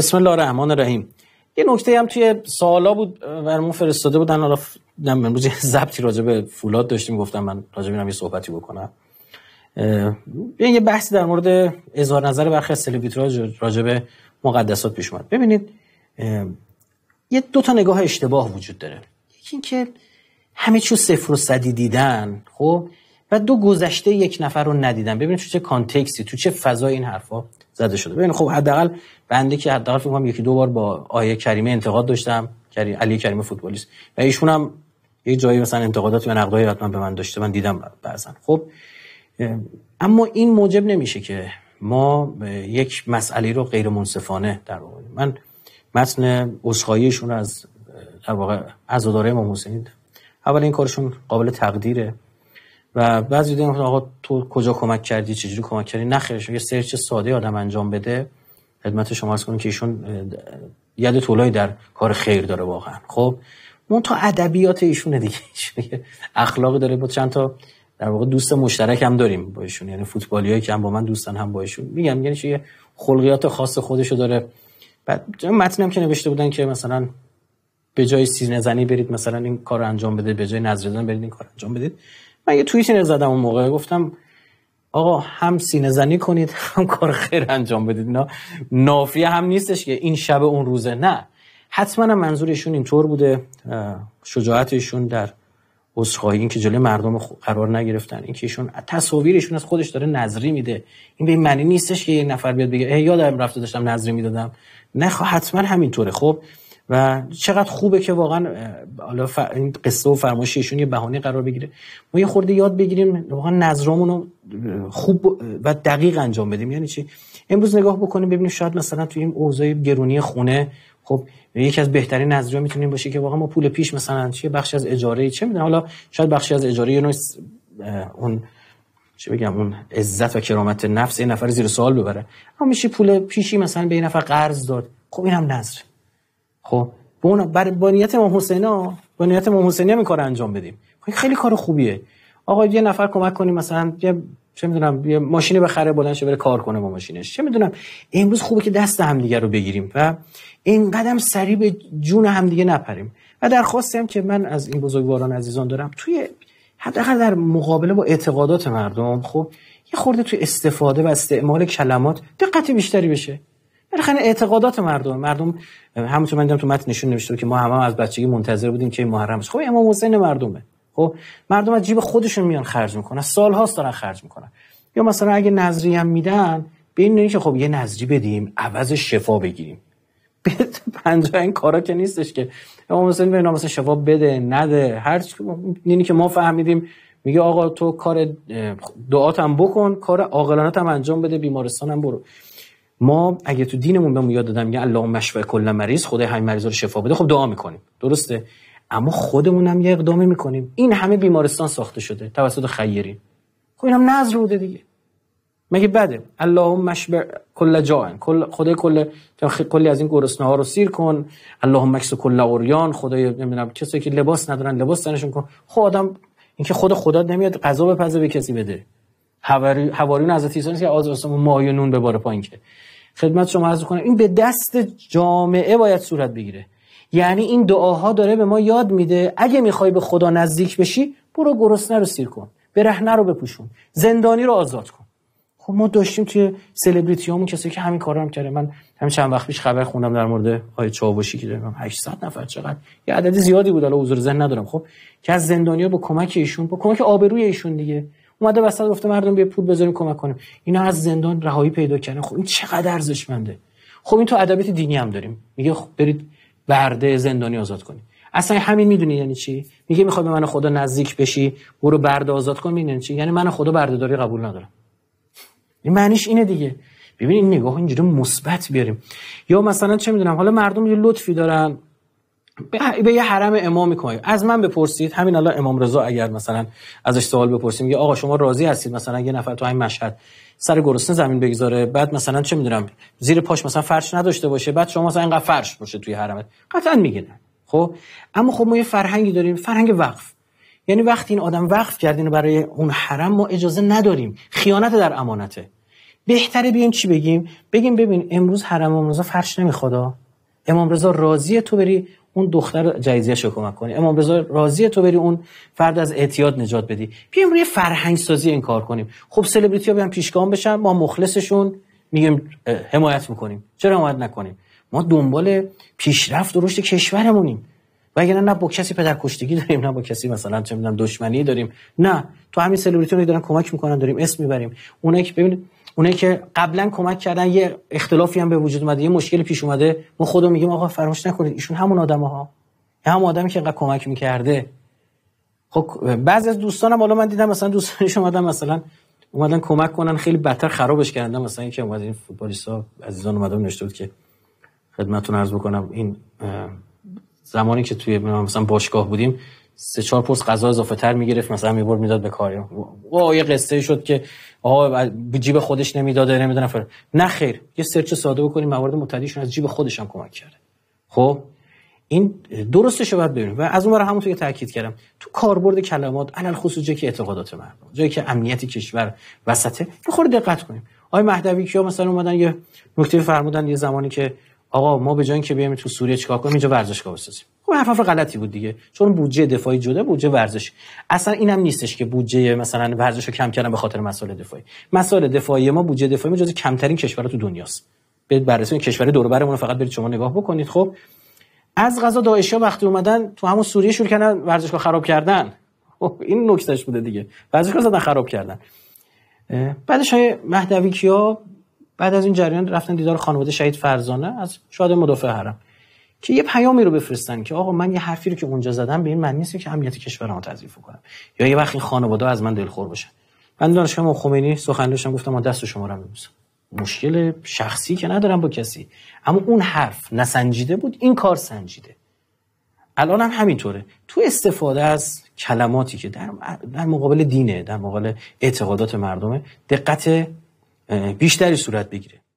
بسم الله الرحمن الرحیم یه نکته هم توی سوالا بود برمون فرستاده بودن حالا امروز یه ضبطی راجع به فولاد داشتیم گفتم من راجع به یه صحبتی بکنم یه بحثی در مورد اظهار نظر برخی از سلبریتی‌ها راجع به مقدسات پیش اومد ببینید یه دو تا نگاه اشتباه وجود داره یکی اینکه همه چیو صفر و صدی دیدن خب و دو گذشته یک نفر رو ندیدم ببینید تو چه کانتکسی تو چه فضای این حرفا زده شده ببین خب حداقل بنده که حداقل فکر یکی دو بار با آیه کریمه انتقاد داشتم کریم علی کریمه فوتبالیست و ایشون هم یه جایی مثلا انتقادات و نقدایی حتما به من داشته من دیدم بعضا خب اما این موجب نمیشه که ما یک مسئله رو غیر منصفانه در واقع من متن اسخاییشون از در واقع عزاداره امام این کارشون قابل تقدیره و بعضی دیدم آقا تو کجا کمک کردی چجوری کمک کردی نخیرش یه سرچ ساده آدم انجام بده خدمت شما عرض کنم که ایشون ید طولایی در کار خیر داره واقعا خب مون تا ادبیات ایشون دیگه اخلاق داره با چند تا در واقع دوست مشترک هم داریم با ایشون یعنی فوتبالیایی که هم با من دوستن هم با ایشون میگم یعنی چه خلقیات خاص خودشو داره بعد متنم که نوشته بودن که مثلا به جای سینه زنی برید مثلا این کار انجام بده به جای نظر دادن برید این کار انجام بدید من یه توی زدم اون موقع گفتم آقا هم سینه زنی کنید هم کار خیر انجام بدید نه نافیه هم نیستش که این شب اون روزه نه حتما منظورشون اینطور بوده شجاعتشون در عذرخواهی این که جلوی مردم قرار نگرفتن این که ایشون تصاویرشون از خودش داره نظری میده این به معنی نیستش که یه نفر بیاد بگه یادم رفته داشتم نظری میدادم نه خب، حتما همینطوره خب و چقدر خوبه که واقعا حالا این قصه و فرمایش یه بهانه قرار بگیره ما یه خورده یاد بگیریم واقعا نظرامون خوب و دقیق انجام بدیم یعنی چی امروز نگاه بکنیم ببینیم شاید مثلا توی این اوضاع گرونی خونه خب یکی از بهترین نظرا میتونیم باشه که واقعا ما پول پیش مثلا چه بخشی از اجاره چه میدونم حالا شاید بخشی از اجاره یه نوع اون چه بگم اون عزت و کرامت نفس این نفر زیر سوال ببره اما میشه پول پیشی مثلا به این نفر قرض داد خب اینم نظره خب با اون بر با نیت امام حسینا با نیت امام حسینی هم کار انجام بدیم خب، خیلی کار خوبیه آقا یه نفر کمک کنیم مثلا یه چه میدونم یه ماشین بخره بلند شه بره کار کنه با ماشینش چه میدونم امروز خوبه که دست همدیگه رو بگیریم و این قدم سریع به جون هم دیگه نپریم و درخواستم که من از این بزرگواران عزیزان دارم توی حداقل در مقابله با اعتقادات مردم خب یه خورده توی استفاده و استعمال کلمات دقتی بیشتری بشه بالاخره اعتقادات مردم مردم همونطور من دیدم تو متن نشون نوشته که ما هم, هم از بچگی منتظر بودیم که محرم خب امام حسین مردمه خب مردم از جیب خودشون میان خرج میکنن سالهاست دارن خرج میکنن یا مثلا اگه نظری هم میدن به این که خب یه نظری بدیم عوض شفا بگیریم پنجاه این کارا که نیستش که امام حسین به مثلا شفا بده نده هر چی که ما فهمیدیم میگه آقا تو کار دعاتم بکن کار عاقلانه هم انجام بده بیمارستانم برو ما اگه تو دینمون بهمون یاد دادم میگه اللهم مشفع کل مریض خدای همین مریض رو شفا بده خب دعا میکنیم درسته اما خودمون هم یه اقدامی میکنیم این همه بیمارستان ساخته شده توسط خیرین خب این هم بوده دیگه مگه بده اللهم مشبع کل جاین کل خدای کل کلی از این گرسنه ها رو سیر کن اللهم مکس کل اوریان خدای نمیدونم کسی که لباس ندارن لباس تنشون کن خب آدم اینکه خود خدا نمیاد غذا بپزه به کسی بده حواریون حضرت عیسی نیست که آز آسمان مای و نون به بار پایین که خدمت شما عرض کنم این به دست جامعه باید صورت بگیره یعنی این دعاها داره به ما یاد میده اگه میخوای به خدا نزدیک بشی برو گرسنه رو سیر کن برهنه رو بپوشون زندانی رو آزاد کن خب ما داشتیم توی سلبریتی همون کسی که همین رو هم کرده من همین چند وقت پیش خبر خوندم در مورد های چاوشی که دارم 800 نفر چقدر یه عددی زیادی بود الان حضور ذهن ندارم خب که از زندانیا با کمک ایشون با کمک آبروی ایشون دیگه اومده وسط گفته مردم بیا پول بذاریم کمک کنیم اینا از زندان رهایی پیدا کردن خب این چقدر ارزشمنده خب این تو ادبیات دینی هم داریم میگه خب برید برده زندانی آزاد کنیم اصلا همین میدونی یعنی چی میگه میخواد به من خدا نزدیک بشی برو برده آزاد کن میدونی چی یعنی من خدا برده داری قبول ندارم این معنیش اینه دیگه ببینید این نگاه اینجوری مثبت بیاریم یا مثلا چه میدونم حالا مردم یه لطفی دارن به یه حرم امام میکنید از من بپرسید همین الله امام رضا اگر مثلا ازش سوال بپرسیم میگه آقا شما راضی هستید مثلا یه نفر تو این مشهد سر گرسنه زمین بگذاره بعد مثلا چه میدونم زیر پاش مثلا فرش نداشته باشه بعد شما مثلا اینقدر فرش باشه توی حرمت قطعا میگین خب اما خب ما یه فرهنگی داریم فرهنگ وقف یعنی وقتی این آدم وقف کردین برای اون حرم ما اجازه نداریم خیانت در امانته بهتره بیایم چی بگیم بگیم ببین امروز حرم امام فرش نمیخواد امام رضا راضیه تو بری اون دختر جایزه شو کمک کنی اما بذار راضیه تو بری اون فرد از اعتیاد نجات بدی بیایم روی فرهنگ سازی این کار کنیم خب سلبریتی ها بیان پیشگام بشن ما مخلصشون میگیم حمایت میکنیم چرا حمایت نکنیم ما دنبال پیشرفت و رشد کشورمونیم وگرنه نه با کسی پدر کشتگی داریم نه با کسی مثلا چه میدونم دشمنی داریم نه تو همین سلبریتی دارن کمک میکنن داریم اسم میبریم اونایی که ببینید اونایی که قبلا کمک کردن یه اختلافی هم به وجود اومده یه مشکلی پیش اومده ما خودمون میگیم آقا فراموش نکنید ایشون همون آدمها ها هم آدمی که انقدر کمک میکرده خب بعضی از دوستانم حالا من دیدم مثلا دوستانش اومدن مثلا اومدن کمک کنن خیلی بدتر خرابش کردن مثلا اینکه اومد این فوتبالیستا عزیزان اومدن نشته بود که خدمتتون عرض بکنم این زمانی که توی مثلا باشگاه بودیم سه چهار پرس غذا اضافه تر میگرفت مثلا میبرد میداد به کاری و یه قصه شد که آها جیب خودش نمیداده نمیدونم فر نه خیر یه سرچ ساده بکنیم موارد متعدیشون از جیب خودش هم کمک کرده خب این درستش باید ببینیم و از اون همون که تاکید کردم تو کاربرد کلمات علل خصوص جایی که اعتقادات مردم جایی که امنیتی کشور وسطه بخور دقت کنیم آقای مهدوی کیا مثلا اومدن یه نکته فرمودن یه زمانی که آقا ما به جای اینکه بیایم تو سوریه چیکار کنیم اینجا ورزشگاه بسازیم خب حرف حرف غلطی بود دیگه چون بودجه دفاعی جدا بودجه ورزش اصلا اینم نیستش که بودجه مثلا ورزش کم کردن به خاطر مسائل دفاعی مسائل دفاعی ما بودجه دفاعی ما جز کمترین کشورا تو دنیاست به بررسی کشور دور برمون فقط برید شما نگاه بکنید خب از غذا ها وقتی اومدن تو همون سوریه شروع کردن ورزشگاه خراب کردن خب، این نکتهش بوده دیگه ورزشگاه زدن خراب کردن بعدش های مهدوی کیا بعد از این جریان رفتن دیدار خانواده شهید فرزانه از شاد مدافع حرم که یه پیامی رو بفرستن که آقا من یه حرفی رو که اونجا زدم به این معنی نیست که امنیت کشورمو تضعیف کنم یا یه وقت خانواده از من دلخور بشن من دانشگاه خمینی سخن گفتم ما دست شما رو میبوسم مشکل شخصی که ندارم با کسی اما اون حرف نسنجیده بود این کار سنجیده الان هم همینطوره تو استفاده از کلماتی که در مقابل دینه در مقابل اعتقادات مردمه دقت بیشتری صورت بگیره